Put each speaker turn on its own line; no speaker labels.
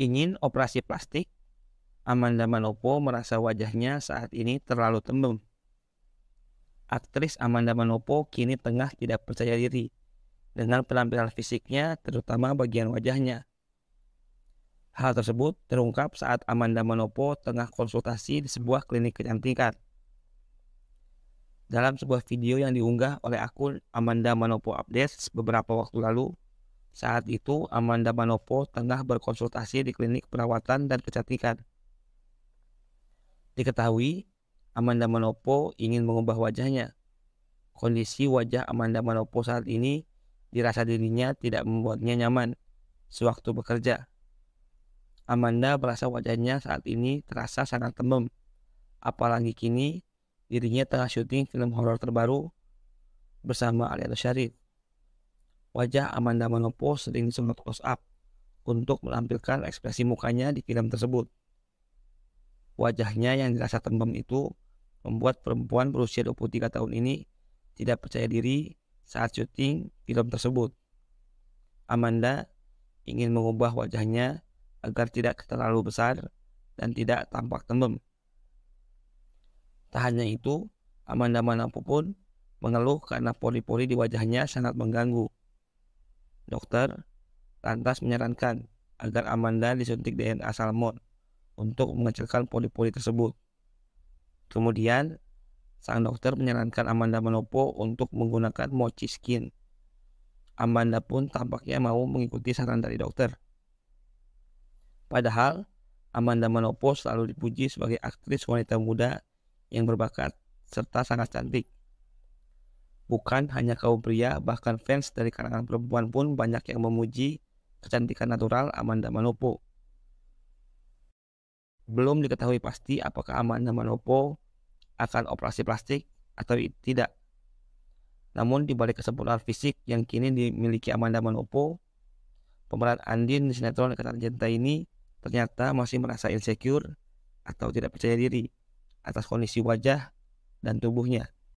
ingin operasi plastik, Amanda Manopo merasa wajahnya saat ini terlalu tembem. Aktris Amanda Manopo kini tengah tidak percaya diri dengan penampilan fisiknya terutama bagian wajahnya. Hal tersebut terungkap saat Amanda Manopo tengah konsultasi di sebuah klinik kecantikan. Dalam sebuah video yang diunggah oleh akun Amanda Manopo Updates beberapa waktu lalu, saat itu, Amanda Manopo tengah berkonsultasi di klinik perawatan dan kecantikan. Diketahui, Amanda Manopo ingin mengubah wajahnya. Kondisi wajah Amanda Manopo saat ini dirasa dirinya tidak membuatnya nyaman sewaktu bekerja. Amanda merasa wajahnya saat ini terasa sangat tembem. Apalagi kini dirinya tengah syuting film horor terbaru bersama Aliano Syarif. Wajah Amanda Manopo sering disunat close up untuk menampilkan ekspresi mukanya di film tersebut. Wajahnya yang dirasa tembem itu membuat perempuan berusia 23 tahun ini tidak percaya diri saat syuting film tersebut. Amanda ingin mengubah wajahnya agar tidak terlalu besar dan tidak tampak tembem. Tak hanya itu, Amanda Manopo pun mengeluh karena pori-pori di wajahnya sangat mengganggu Dokter lantas menyarankan agar Amanda disuntik DNA salmon untuk mengecilkan poli-poli tersebut. Kemudian, sang dokter menyarankan Amanda Manopo untuk menggunakan mochi skin. Amanda pun tampaknya mau mengikuti saran dari dokter. Padahal, Amanda Manopo selalu dipuji sebagai aktris wanita muda yang berbakat serta sangat cantik. Bukan hanya kaum pria, bahkan fans dari kalangan perempuan pun banyak yang memuji kecantikan natural Amanda Manopo. Belum diketahui pasti apakah Amanda Manopo akan operasi plastik atau tidak. Namun di balik kesempurnaan fisik yang kini dimiliki Amanda Manopo, pemeran Andin di sinetron Ikatan Cinta ini ternyata masih merasa insecure atau tidak percaya diri atas kondisi wajah dan tubuhnya.